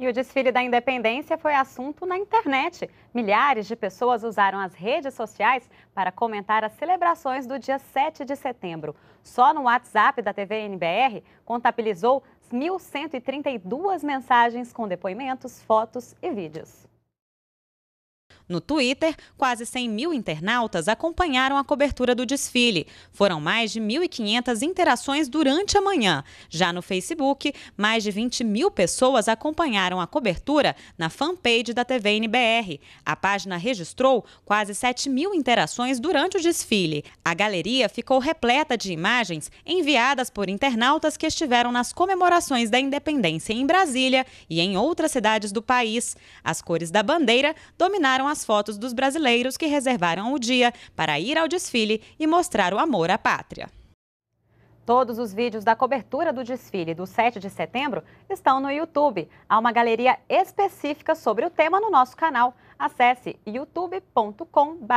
E o desfile da independência foi assunto na internet. Milhares de pessoas usaram as redes sociais para comentar as celebrações do dia 7 de setembro. Só no WhatsApp da TV NBR contabilizou 1.132 mensagens com depoimentos, fotos e vídeos. No Twitter, quase 100 mil internautas acompanharam a cobertura do desfile. Foram mais de 1.500 interações durante a manhã. Já no Facebook, mais de 20 mil pessoas acompanharam a cobertura na fanpage da TV NBR. A página registrou quase 7 mil interações durante o desfile. A galeria ficou repleta de imagens enviadas por internautas que estiveram nas comemorações da independência em Brasília e em outras cidades do país. As cores da bandeira dominaram as as fotos dos brasileiros que reservaram o dia para ir ao desfile e mostrar o amor à pátria. Todos os vídeos da cobertura do desfile do 7 de setembro estão no YouTube. Há uma galeria específica sobre o tema no nosso canal. Acesse youtube.com/tvnbr.